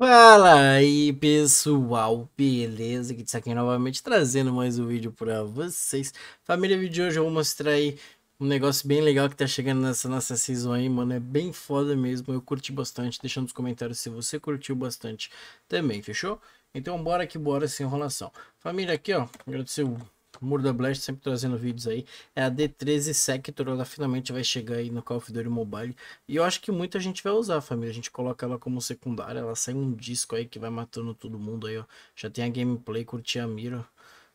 Fala aí pessoal, beleza? Aqui está aqui novamente trazendo mais um vídeo para vocês. Família, vídeo de hoje eu vou mostrar aí um negócio bem legal que tá chegando nessa nossa season aí, mano. É bem foda mesmo, eu curti bastante. Deixa nos comentários se você curtiu bastante também, fechou? Então bora que bora sem enrolação. Família, aqui ó, agradecer o Murda Blast sempre trazendo vídeos aí. É a D13 Sector, ela finalmente vai chegar aí no Call of Duty Mobile. E eu acho que muita gente vai usar, família. A gente coloca ela como secundária, ela sai um disco aí que vai matando todo mundo aí, ó. Já tem a gameplay, curti a mira,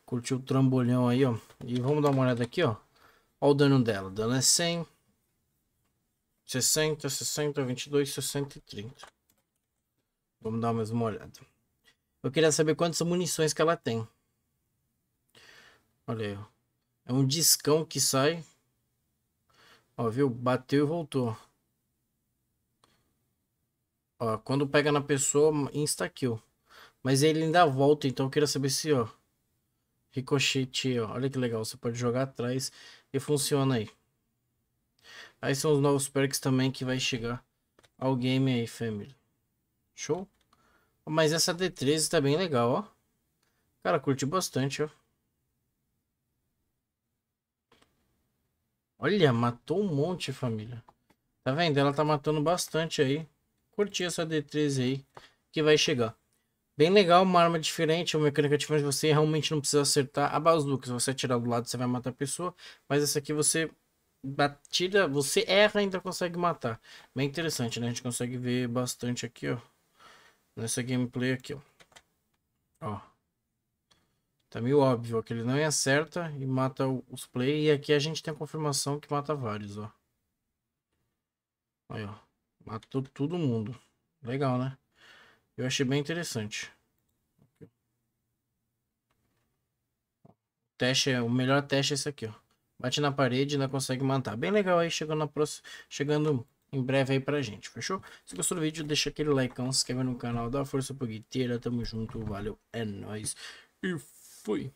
curti o trambolhão aí, ó. E vamos dar uma olhada aqui, ó. Olha o dano dela. O dano é 100, 60, 60, 22, 60 e 30. Vamos dar mais uma olhada. Eu queria saber quantas munições que ela tem. Olha aí, ó. É um discão que sai. Ó, viu? Bateu e voltou. Ó, quando pega na pessoa, insta-kill. Mas ele ainda volta, então eu queria saber se, ó. Ricochete, ó. Olha que legal, você pode jogar atrás e funciona aí. Aí são os novos perks também que vai chegar ao game aí, family. Show? Mas essa D13 tá bem legal, ó. Cara, curti bastante, ó. Olha, matou um monte, família. Tá vendo? Ela tá matando bastante aí. Curti essa D13 aí, que vai chegar. Bem legal, uma arma diferente, uma mecânica diferente. Você realmente não precisa acertar a bazuca. Se você atirar do lado, você vai matar a pessoa. Mas essa aqui você batida, você erra ainda consegue matar. Bem interessante, né? A gente consegue ver bastante aqui, ó. Nessa gameplay aqui, ó. Ó. Tá meio óbvio, que ele não é acerta e mata os play. E aqui a gente tem a confirmação que mata vários, ó. Aí, ó. Matou todo mundo. Legal, né? Eu achei bem interessante. O teste é, o melhor teste é esse aqui, ó. Bate na parede e não consegue matar. Bem legal aí, chegando, na próxima, chegando em breve aí pra gente, fechou? Se gostou do vídeo, deixa aquele like, se inscreve no canal, dá força pro Guiteira, tamo junto, valeu, é nóis. E Fui.